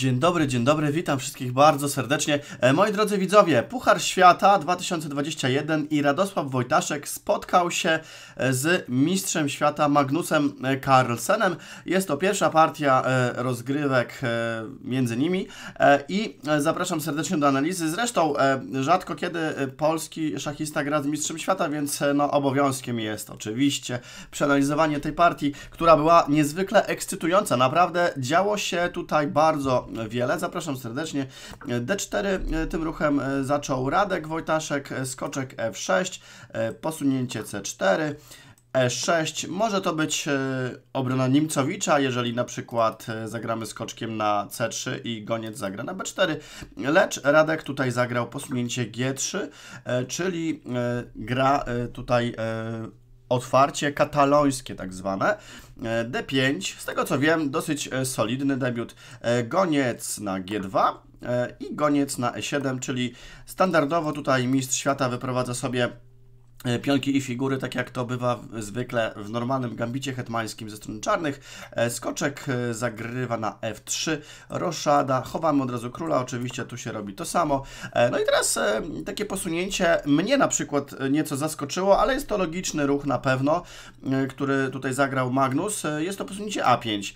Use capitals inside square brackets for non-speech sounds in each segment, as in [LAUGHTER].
Dzień dobry, dzień dobry, witam wszystkich bardzo serdecznie. E, moi drodzy widzowie, Puchar Świata 2021 i Radosław Wojtaszek spotkał się e, z mistrzem świata Magnusem e, Carlsenem. Jest to pierwsza partia rozgrywek między nimi i zapraszam serdecznie do analizy. Zresztą rzadko kiedy polski szachista gra z mistrzem świata, więc no, obowiązkiem jest oczywiście przeanalizowanie tej partii, która była niezwykle ekscytująca. Naprawdę działo się tutaj bardzo wiele. Zapraszam serdecznie. D4 e, tym ruchem e, zaczął Radek Wojtaszek, e, skoczek F6, posunięcie C4. E6. Może to być obrona Nimcowicza, jeżeli na przykład zagramy skoczkiem na C3 i goniec zagra na B4, lecz Radek tutaj zagrał posunięcie G3, czyli gra tutaj otwarcie katalońskie tak zwane. E, D5, z tego co wiem, dosyć e, solidny debiut. E, goniec na G2 i goniec na E7, czyli standardowo tutaj mistrz świata wyprowadza sobie E, pionki i figury, tak jak to bywa zwykle w normalnym gambicie hetmańskim ze strony czarnych. E, skoczek e, zagrywa na f3, roszada, chowamy od razu króla, oczywiście tu się robi to samo. No i teraz takie posunięcie mnie na przykład nieco zaskoczyło, ale jest to logiczny ruch na pewno, który tutaj zagrał Magnus. Jest to posunięcie a5.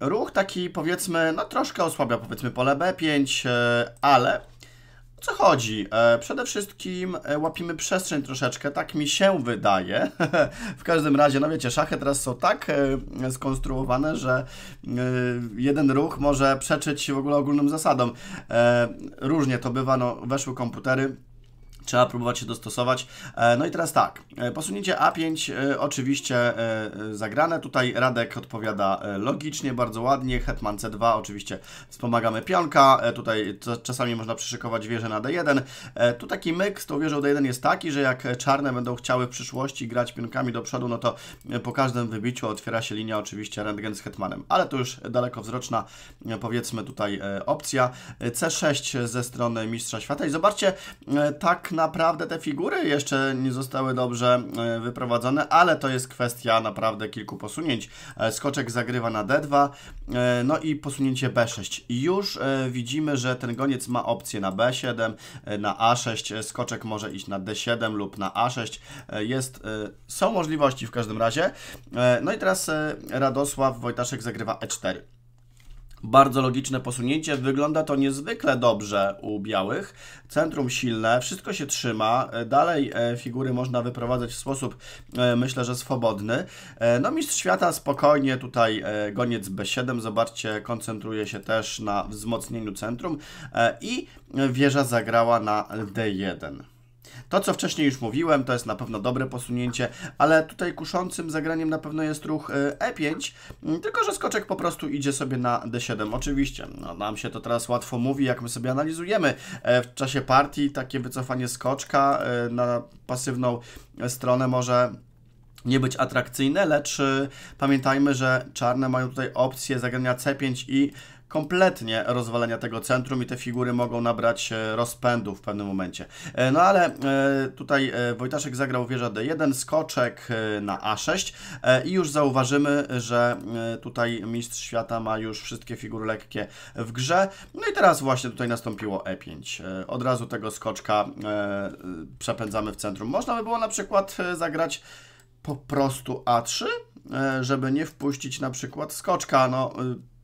Ruch taki powiedzmy, no troszkę osłabia powiedzmy pole b5, ale o co chodzi? E, przede wszystkim e, łapimy przestrzeń troszeczkę, tak mi się wydaje. [LAUGHS] w każdym razie, no wiecie, szachy teraz są tak e, skonstruowane, że jeden ruch może przeczyć w ogóle ogólnym zasadom. Różnie to bywa, no weszły komputery, Trzeba próbować się dostosować. E, no i teraz tak, e, posunięcie A5 e, oczywiście zagrane. Tutaj Radek odpowiada logicznie, bardzo ładnie. Hetman C2 oczywiście wspomagamy pionka. Tutaj czasami można przyszykować wieżę na D1. Tu taki myk z tą wieżą D1 jest taki, że jak czarne będą chciały w przyszłości grać pionkami do przodu, no to po każdym wybiciu otwiera się linia oczywiście rentgen z hetmanem. Ale to już dalekowzroczna powiedzmy tutaj opcja. C6 ze strony Mistrza Świata i zobaczcie, tak naprawdę te figury jeszcze nie zostały dobrze e, wyprowadzone, ale to jest kwestia naprawdę kilku posunięć. E, skoczek zagrywa na D2, e, no i posunięcie B6. I już widzimy, że ten goniec ma opcję na B7, na A6, skoczek może iść na D7 lub na A6. Jest, są możliwości w każdym razie. No i teraz Radosław Wojtaszek zagrywa E4. Bardzo logiczne posunięcie. Wygląda to niezwykle dobrze u białych. Centrum silne, wszystko się trzyma. Dalej e, figury można wyprowadzać w sposób, e, myślę, że swobodny. E, no, mistrz świata spokojnie tutaj goniec B7, zobaczcie, koncentruje się też na wzmocnieniu centrum i wieża zagrała na D1. To, co wcześniej już mówiłem, to jest na pewno dobre posunięcie, ale tutaj kuszącym zagraniem na pewno jest ruch E5, e tylko że skoczek po prostu idzie sobie na D7. Oczywiście, no, nam się to teraz łatwo mówi, jak my sobie analizujemy e, w czasie partii takie wycofanie skoczka e, na pasywną stronę może nie być atrakcyjne, lecz pamiętajmy, że czarne mają tutaj opcję zagrania C5 i kompletnie rozwalenia tego centrum i te figury mogą nabrać e, rozpędu w pewnym momencie. E, no ale e, tutaj Wojtaszek zagrał wieża D1, skoczek na A6 i już zauważymy, że tutaj mistrz świata ma już wszystkie figury lekkie w grze. No i teraz właśnie tutaj nastąpiło E5. Od razu tego skoczka przepędzamy w centrum. Można by było na przykład zagrać po prostu A3, żeby nie wpuścić na przykład skoczka. No,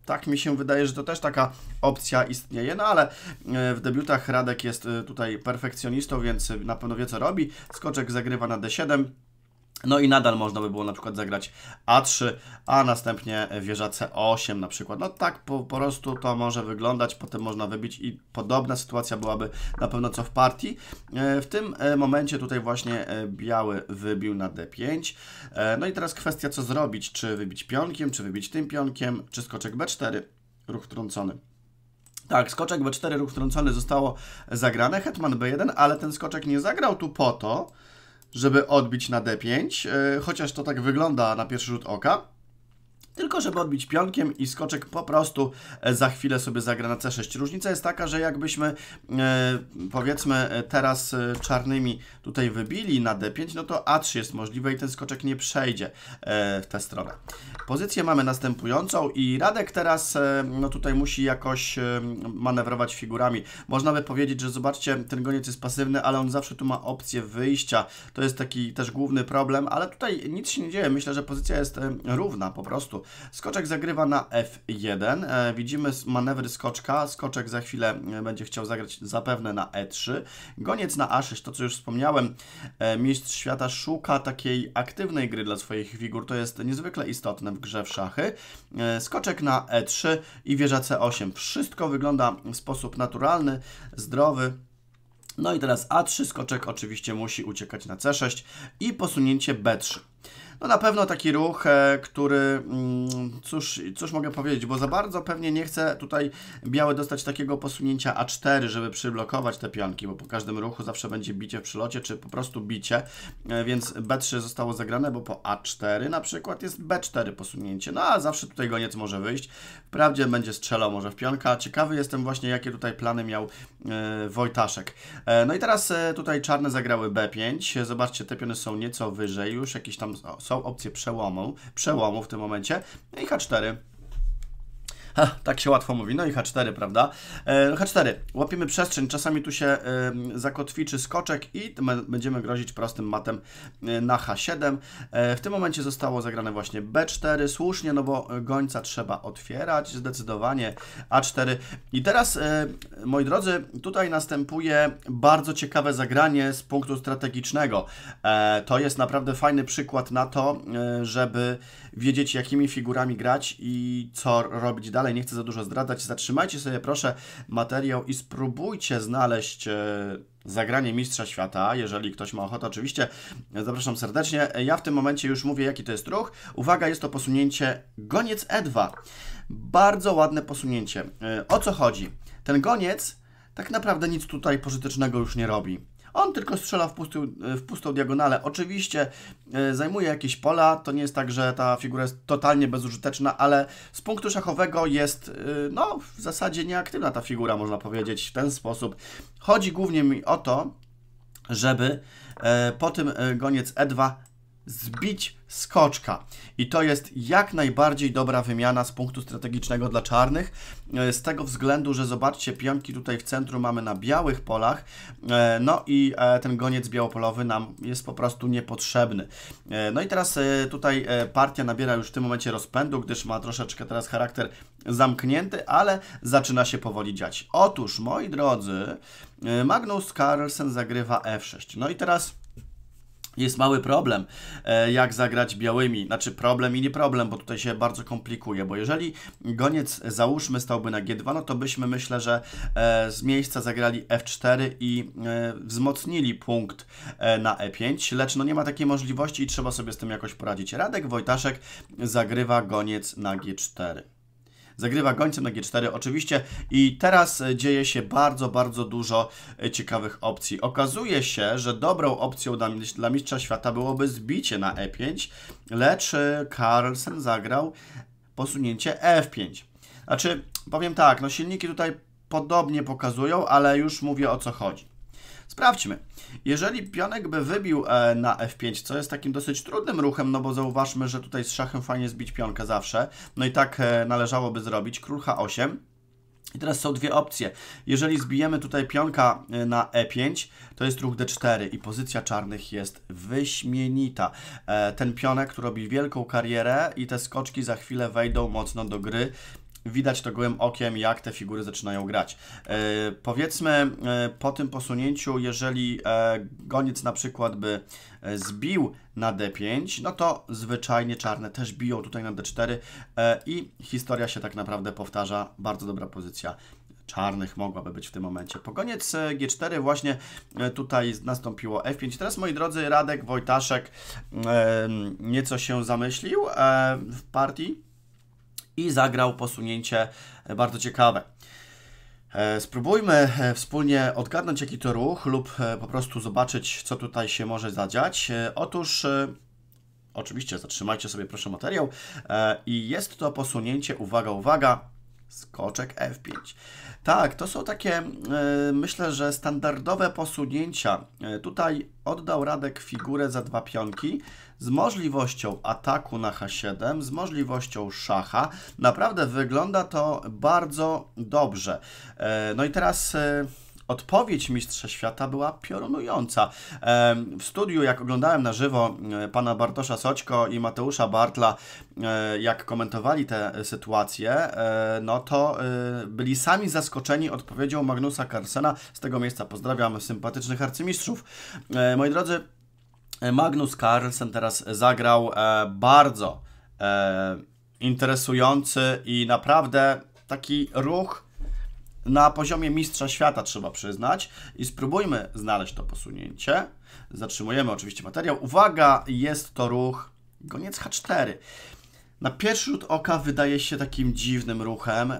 tak mi się wydaje, że to też taka opcja istnieje, no ale e, w debiutach Radek jest e, tutaj perfekcjonistą, więc na pewno wie co robi. Skoczek zagrywa na D7, no i nadal można by było na przykład zagrać A3, a następnie wieża C8 na przykład. No tak po, po prostu to może wyglądać, potem można wybić i podobna sytuacja byłaby na pewno co w partii. E, w tym e, momencie tutaj właśnie e, biały wybił na D5. No i teraz kwestia co zrobić, czy wybić pionkiem, czy wybić tym pionkiem, czy skoczek B4, ruch trącony. Tak, skoczek B4, ruch trącony zostało zagrane, hetman B1, ale ten skoczek nie zagrał tu po to, żeby odbić na D5, e, chociaż to tak wygląda na pierwszy rzut oka tylko żeby odbić pionkiem i skoczek po prostu e, za chwilę sobie zagra na C6. Różnica jest taka, że jakbyśmy e, powiedzmy e, teraz e, czarnymi tutaj wybili na D5, no to A3 jest możliwe i ten skoczek nie przejdzie e, w tę stronę. Pozycję mamy następującą i Radek teraz e, no tutaj musi jakoś manewrować figurami. Można by powiedzieć, że zobaczcie, ten goniec jest pasywny, ale on zawsze tu ma opcję wyjścia. To jest taki też główny problem, ale tutaj nic się nie dzieje. Myślę, że pozycja jest równa po prostu. Skoczek zagrywa na F1. E, widzimy manewry skoczka. Skoczek za chwilę e, będzie chciał zagrać zapewne na E3. Goniec na A6, to co już wspomniałem, e, mistrz świata szuka takiej aktywnej gry dla swoich figur. To jest niezwykle istotne w grze w szachy. Skoczek na E3 i wieża C8. Wszystko wygląda w sposób naturalny, zdrowy. No i teraz A3, skoczek oczywiście musi uciekać na C6 i posunięcie B3. No na pewno taki ruch, e, który, mm, cóż, cóż mogę powiedzieć, bo za bardzo pewnie nie chcę tutaj biały dostać takiego posunięcia A4, żeby przyblokować te pionki, bo po każdym ruchu zawsze będzie bicie w przylocie, czy po prostu bicie, e, więc B3 zostało zagrane, bo po A4 na przykład jest B4 posunięcie, no a zawsze tutaj goniec może wyjść, wprawdzie będzie strzelał może w pionka, ciekawy jestem właśnie jakie tutaj plany miał e, Wojtaszek. no i teraz tutaj czarne zagrały B5, zobaczcie, te piony są nieco wyżej już, jakieś tam są opcje przełomu, przełomu w tym momencie no i H4. Ha, tak się łatwo mówi. No i H4, prawda? E, no H4. Łapimy przestrzeń. Czasami tu się zakotwiczy skoczek i będziemy grozić prostym matem e, na H7. E, w tym momencie zostało zagrane właśnie B4. Słusznie, no bo gońca trzeba otwierać. Zdecydowanie A4. I teraz, moi drodzy, tutaj następuje bardzo ciekawe zagranie z punktu strategicznego. To jest naprawdę fajny przykład na to, żeby wiedzieć, jakimi figurami grać i co robić dalej. Nie chcę za dużo zdradzać. Zatrzymajcie sobie proszę materiał i spróbujcie znaleźć e, zagranie Mistrza Świata, jeżeli ktoś ma ochotę, oczywiście zapraszam serdecznie. Ja w tym momencie już mówię, jaki to jest ruch. Uwaga, jest to posunięcie goniec E2. Bardzo ładne posunięcie. E, o co chodzi? Ten goniec tak naprawdę nic tutaj pożytecznego już nie robi. On tylko strzela w, pusty, w pustą diagonalę. Oczywiście e, zajmuje jakieś pola, to nie jest tak, że ta figura jest totalnie bezużyteczna, ale z punktu szachowego jest, e, no, w zasadzie nieaktywna ta figura, można powiedzieć, w ten sposób. Chodzi głównie mi o to, żeby e, po tym goniec E2 zbić skoczka. I to jest jak najbardziej dobra wymiana z punktu strategicznego dla czarnych, e, z tego względu, że zobaczcie, pionki tutaj w centrum mamy na białych polach, e, no i e, ten goniec białopolowy nam jest po prostu niepotrzebny. No i teraz tutaj partia nabiera już w tym momencie rozpędu, gdyż ma troszeczkę teraz charakter zamknięty, ale zaczyna się powoli dziać. Otóż, moi drodzy, Magnus Carlsen zagrywa F6. No i teraz jest mały problem, e, jak zagrać białymi. Znaczy problem i nie problem, bo tutaj się bardzo komplikuje, bo jeżeli goniec, załóżmy, stałby na G2, no to byśmy, myślę, że e, z miejsca zagrali F4 i e, wzmocnili punkt na E5, lecz no nie ma takiej możliwości i trzeba sobie z tym jakoś poradzić. Radek Wojtaszek zagrywa goniec na G4. Zagrywa gońcem na G4 oczywiście i teraz e, dzieje się bardzo, bardzo dużo e, ciekawych opcji. Okazuje się, że dobrą opcją dla, dla mistrza świata byłoby zbicie na E5, lecz e, Carlsen zagrał posunięcie F5. Znaczy, powiem tak, no silniki tutaj podobnie pokazują, ale już mówię o co chodzi. Sprawdźmy. Jeżeli pionek by wybił e, na f5, co jest takim dosyć trudnym ruchem, no bo zauważmy, że tutaj z szachem fajnie zbić pionka zawsze, no i tak e, należałoby zrobić, król h8, i teraz są dwie opcje. Jeżeli zbijemy tutaj pionka e, na e5, to jest ruch d4 i pozycja czarnych jest wyśmienita. Ten pionek, który robi wielką karierę i te skoczki za chwilę wejdą mocno do gry widać to gołym okiem, jak te figury zaczynają grać. E, powiedzmy, e, po tym posunięciu, jeżeli e, goniec na przykład by e, zbił na D5, no to zwyczajnie czarne też biją tutaj na D4 e, i historia się tak naprawdę powtarza. Bardzo dobra pozycja czarnych mogłaby być w tym momencie. Po koniec e, G4 właśnie tutaj nastąpiło F5. Teraz moi drodzy, Radek Wojtaszek nieco się zamyślił w partii i zagrał posunięcie e, bardzo ciekawe. E, spróbujmy e, wspólnie odgadnąć jaki to ruch lub po prostu zobaczyć, co tutaj się może zadziać. Otóż, oczywiście zatrzymajcie sobie proszę materiał i jest to posunięcie, uwaga, uwaga, skoczek F5. Tak, to są takie, myślę, że standardowe posunięcia. Tutaj oddał Radek figurę za dwa pionki, z możliwością ataku na H7, z możliwością szacha. Naprawdę wygląda to bardzo dobrze. E, no i teraz e, odpowiedź Mistrza Świata była piorunująca. E, w studiu, jak oglądałem na żywo pana Bartosza Soćko i Mateusza Bartla, jak komentowali tę sytuację, no to byli sami zaskoczeni odpowiedzią Magnusa Carsena. Z tego miejsca pozdrawiam sympatycznych arcymistrzów. Moi drodzy, E, Magnus Carlsen teraz zagrał e, bardzo e, interesujący i naprawdę taki ruch na poziomie mistrza świata, trzeba przyznać. I spróbujmy znaleźć to posunięcie. Zatrzymujemy oczywiście materiał. Uwaga, jest to ruch goniec H4. Na pierwszy rzut oka wydaje się takim dziwnym ruchem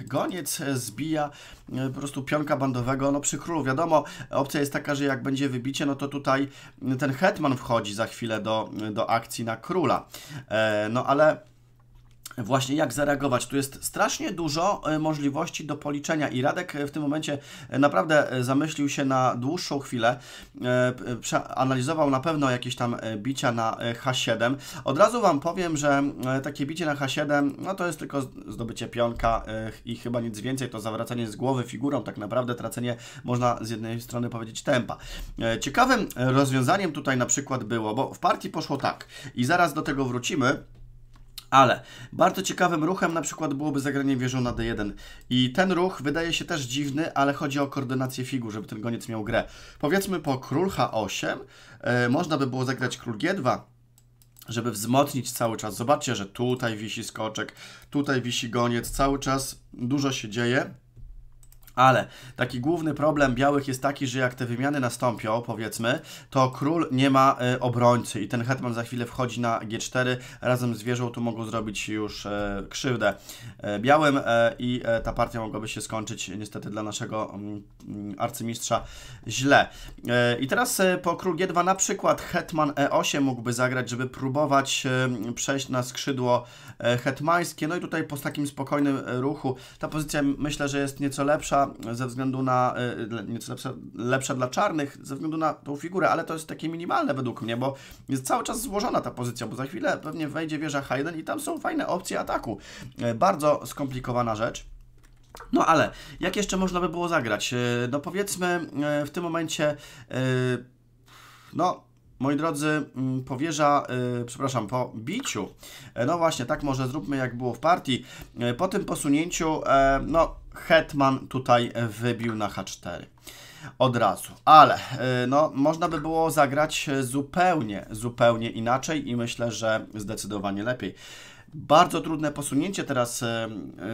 goniec zbija e, po prostu pionka bandowego. No przy królu wiadomo, opcja jest taka, że jak będzie wybicie, no to tutaj ten hetman wchodzi za chwilę do, do akcji na króla. E, no ale właśnie jak zareagować. Tu jest strasznie dużo e, możliwości do policzenia i Radek e, w tym momencie e, naprawdę zamyślił się na dłuższą chwilę, analizował na pewno jakieś tam bicia na H7. Od razu Wam powiem, że takie bicie na H7, no to jest tylko zdobycie pionka i chyba nic więcej, to zawracanie z głowy figurą, tak naprawdę tracenie, można z jednej strony powiedzieć, tempa. Ciekawym rozwiązaniem tutaj na przykład było, bo w partii poszło tak i zaraz do tego wrócimy, ale bardzo ciekawym ruchem na przykład byłoby zagranie wieżą na D1. I ten ruch wydaje się też dziwny, ale chodzi o koordynację figur, żeby ten goniec miał grę. Powiedzmy po król H8 yy, e, można by było zagrać król G2, żeby wzmocnić cały czas. Zobaczcie, że tutaj wisi skoczek, tutaj wisi goniec, cały czas dużo się dzieje. Ale taki główny problem białych jest taki, że jak te wymiany nastąpią, powiedzmy, to król nie ma e, obrońcy i ten hetman za chwilę wchodzi na g4, razem z wieżą tu mogą zrobić już e, krzywdę e, białym e, i ta partia mogłaby się skończyć niestety dla naszego mm, mm, arcymistrza źle. I teraz po król g2 na przykład hetman e8 mógłby zagrać, żeby próbować przejść na skrzydło hetmańskie, no i tutaj po takim spokojnym ruchu ta pozycja myślę, że jest nieco lepsza, E, ze względu na, e, e, nieco lepsza, lepsza dla czarnych ze względu na tą figurę, ale to jest takie minimalne według mnie, bo jest cały czas złożona ta pozycja, bo za chwilę pewnie wejdzie wieża Hayden i tam są fajne opcje ataku. Bardzo skomplikowana rzecz. No ale, jak jeszcze można by było zagrać? No powiedzmy w tym momencie, no moi drodzy, mm, powierza, yy, przepraszam, po biciu. E, no właśnie, tak może zróbmy jak było w partii. Yy, po tym posunięciu, yy, no, hetman tutaj wybił na h4 od razu. Ale no, można by było zagrać zupełnie, zupełnie inaczej i myślę, że zdecydowanie lepiej. Bardzo trudne posunięcie teraz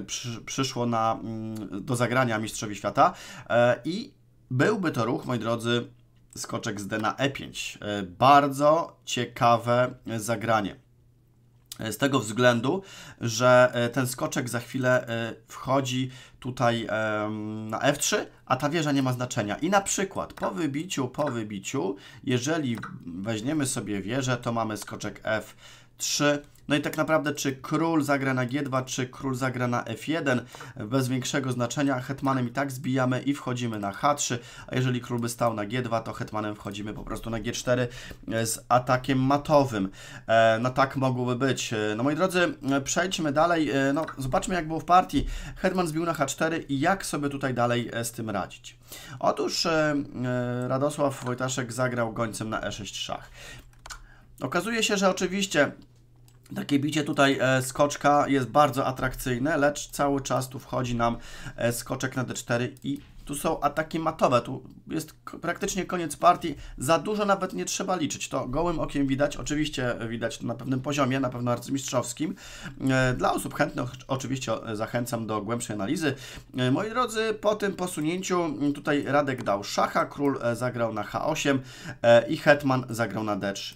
przy, przyszło na, mm, do zagrania Mistrzowi Świata i byłby to ruch, moi drodzy, skoczek z D na E5. E, bardzo ciekawe e, zagranie. E, z tego względu, że ten skoczek za chwilę wchodzi tutaj na F3, a ta wieża nie ma znaczenia. I na przykład po wybiciu, po wybiciu, jeżeli weźmiemy sobie wieżę, to mamy skoczek F3, no i tak naprawdę, czy król zagra na G2, czy król zagra na F1, bez większego znaczenia. Hetmanem i tak zbijamy i wchodzimy na H3, a jeżeli król by stał na G2, to hetmanem wchodzimy po prostu na G4 e, z atakiem matowym. E, no tak mogłoby być. E, no moi drodzy, przejdźmy dalej. No zobaczmy jak było w partii. Hetman zbił na H4 i jak sobie tutaj dalej z tym radzić. Otóż Radosław Wojtaszek zagrał gońcem na E6 szach. Okazuje się, że oczywiście takie bicie tutaj e, skoczka jest bardzo atrakcyjne, lecz cały czas tu wchodzi nam e, skoczek na d4 i tu są ataki matowe, tu jest praktycznie koniec partii, za dużo nawet nie trzeba liczyć, to gołym okiem widać, oczywiście e, widać to na pewnym poziomie, na pewno arcymistrzowskim. Dla osób chętnych oczywiście zachęcam do głębszej analizy. Moi drodzy, po tym posunięciu tutaj Radek dał szacha, król zagrał na h8 i hetman zagrał na d3.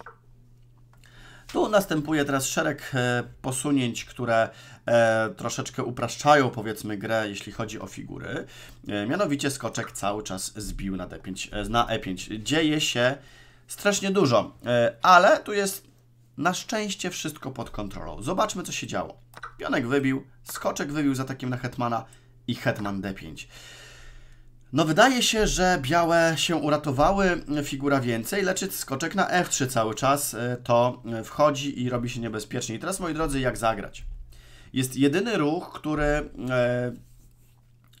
Tu następuje teraz szereg e, posunięć, które e, troszeczkę upraszczają powiedzmy grę, jeśli chodzi o figury. E, mianowicie skoczek cały czas zbił na, D5, na E5. Dzieje się strasznie dużo, ale tu jest na szczęście wszystko pod kontrolą. Zobaczmy, co się działo. Pionek wybił, skoczek wybił za takim na hetmana i hetman D5. No wydaje się, że białe się uratowały, figura więcej, lecz skoczek na F3 cały czas y, to wchodzi i robi się niebezpiecznie. I teraz, moi drodzy, jak zagrać? Jest jedyny ruch, który y,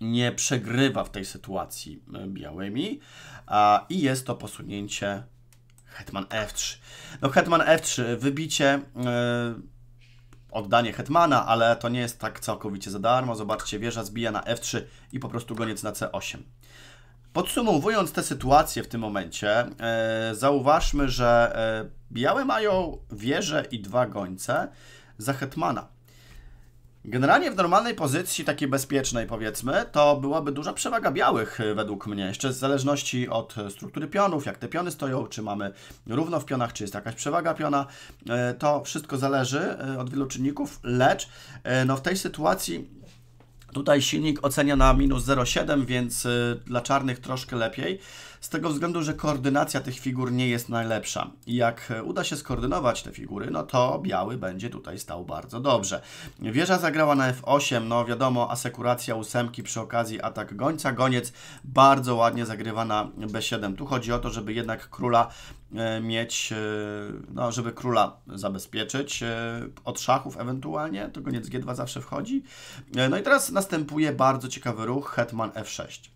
nie przegrywa w tej sytuacji y, białymi a, i jest to posunięcie hetman F3. No hetman F3, wybicie, oddanie hetmana, ale to nie jest tak całkowicie za darmo. Zobaczcie, wieża zbija na F3 i po prostu goniec na C8. Podsumowując tę sytuację w tym momencie, e, zauważmy, że e, białe mają wieżę i dwa gońce za hetmana. Generalnie w normalnej pozycji, takiej bezpiecznej powiedzmy, to byłaby duża przewaga białych e, według mnie. Jeszcze w zależności od struktury pionów, jak te piony stoją, czy mamy równo w pionach, czy jest jakaś przewaga piona. E, to wszystko zależy e, od wielu czynników, lecz no, w tej sytuacji Tutaj silnik ocenia na minus 0,7, więc y, dla czarnych troszkę lepiej z tego względu, że koordynacja tych figur nie jest najlepsza. Jak uda się skoordynować te figury, no to biały będzie tutaj stał bardzo dobrze. Wieża zagrała na F8, no wiadomo, asekuracja ósemki przy okazji atak gońca. Goniec bardzo ładnie zagrywa na B7. Tu chodzi o to, żeby jednak króla e, mieć, e, no, żeby króla zabezpieczyć e, od szachów ewentualnie, to goniec G2 zawsze wchodzi. No i teraz następuje bardzo ciekawy ruch, hetman F6.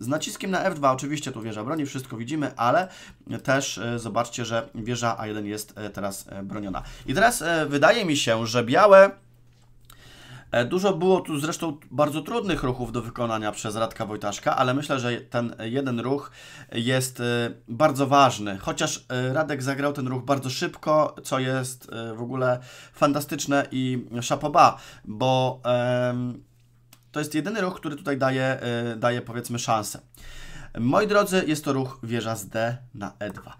Z naciskiem na F2 oczywiście tu wieża broni, wszystko widzimy, ale też e, zobaczcie, że wieża A1 jest e, teraz e, broniona. I teraz wydaje mi się, że białe... Dużo było tu zresztą bardzo trudnych ruchów do wykonania przez Radka Wojtaszka, ale myślę, że ten jeden ruch jest bardzo ważny. Chociaż Radek zagrał ten ruch bardzo szybko, co jest w ogóle fantastyczne i szapoba, bo. Em, to jest jedyny ruch, który tutaj daje, e, daje powiedzmy szansę. Moi drodzy, jest to ruch wieża z D na E2.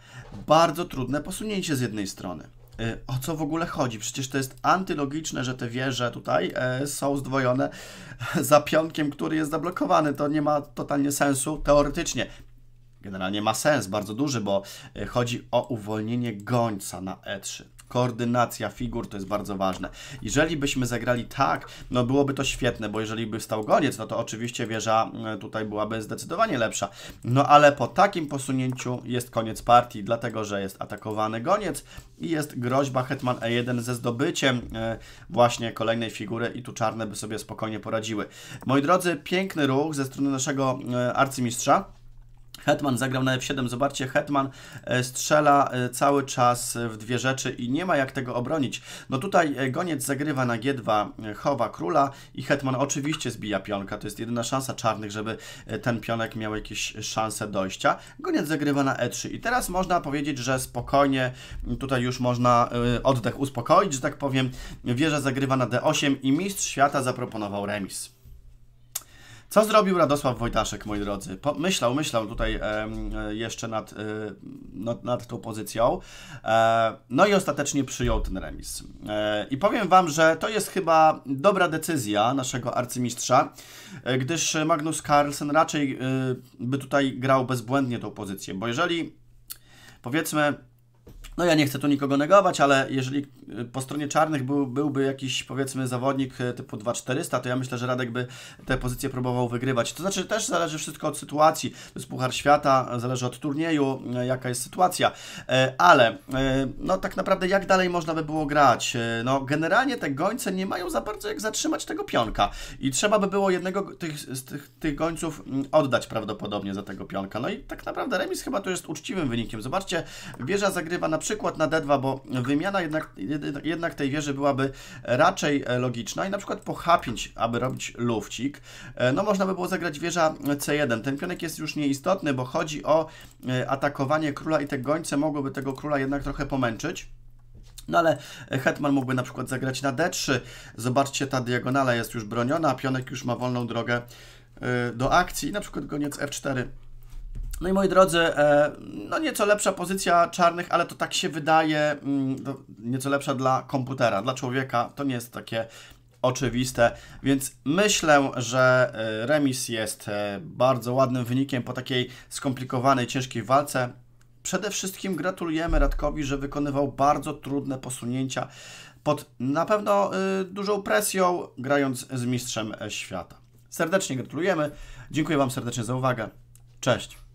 Bardzo trudne posunięcie z jednej strony. E, o co w ogóle chodzi? Przecież to jest antylogiczne, że te wieże tutaj e, są zdwojone [LAUGHS] za pionkiem, który jest zablokowany. To nie ma totalnie sensu teoretycznie. Generalnie ma sens, bardzo duży, bo chodzi o uwolnienie gońca na E3 koordynacja figur to jest bardzo ważne. Jeżeli byśmy zagrali tak, no byłoby to świetne, bo jeżeli by stał goniec, no to oczywiście wieża tutaj byłaby zdecydowanie lepsza. No ale po takim posunięciu jest koniec partii, dlatego że jest atakowany goniec i jest groźba hetman e1 ze zdobyciem e, właśnie kolejnej figury i tu czarne by sobie spokojnie poradziły. Moi drodzy, piękny ruch ze strony naszego e, arcymistrza. Hetman zagrał na F7, zobaczcie, Hetman e, strzela e, cały czas e, w dwie rzeczy i nie ma jak tego obronić. No tutaj goniec zagrywa na G2, chowa króla i Hetman oczywiście zbija pionka, to jest jedyna szansa czarnych, żeby ten pionek miał jakieś szanse dojścia. Goniec zagrywa na E3 i teraz można powiedzieć, że spokojnie, tutaj już można oddech uspokoić, że tak powiem. Wieża zagrywa na D8 i mistrz świata zaproponował remis. Co zrobił Radosław Wojtaszek, moi drodzy? Po, myślał, myślał tutaj e, jeszcze nad, e, nad, nad tą pozycją. E, no i ostatecznie przyjął ten remis. E, I powiem Wam, że to jest chyba dobra decyzja naszego arcymistrza, e, gdyż Magnus Carlsen raczej e, by tutaj grał bezbłędnie tą pozycję, bo jeżeli powiedzmy no ja nie chcę tu nikogo negować, ale jeżeli y, po stronie czarnych był, byłby jakiś powiedzmy zawodnik y, typu 2400, to ja myślę, że Radek by tę pozycję próbował wygrywać. To znaczy też zależy wszystko od sytuacji. To jest Puchar Świata, zależy od turnieju, y, jaka jest sytuacja. Ale no tak naprawdę jak dalej można by było grać? No generalnie te gońce nie mają za bardzo jak zatrzymać tego pionka i trzeba by było jednego tych, z tych, tych gońców mm, oddać prawdopodobnie za tego pionka. No i tak naprawdę remis chyba tu jest uczciwym wynikiem. Zobaczcie, Wieża zagrywa na przykład na D2, bo wymiana jednak, jednak tej wieży byłaby raczej e, logiczna i na przykład po H5, aby robić lufcik, e, no można by było zagrać wieża C1. Ten pionek jest już nieistotny, bo chodzi o e, atakowanie króla i te gońce mogłyby tego króla jednak trochę pomęczyć. No ale Hetman mógłby na przykład zagrać na D3. Zobaczcie, ta diagonala jest już broniona, pionek już ma wolną drogę do akcji. Na przykład goniec F4 no i moi drodzy, e, no nieco lepsza pozycja czarnych, ale to tak się wydaje mm, nieco lepsza dla komputera, dla człowieka. To nie jest takie oczywiste, więc myślę, że e, remis jest e, bardzo ładnym wynikiem po takiej skomplikowanej, ciężkiej walce. Przede wszystkim gratulujemy Radkowi, że wykonywał bardzo trudne posunięcia pod na pewno dużą presją, grając z mistrzem świata. Serdecznie gratulujemy, dziękuję Wam serdecznie za uwagę. Cześć!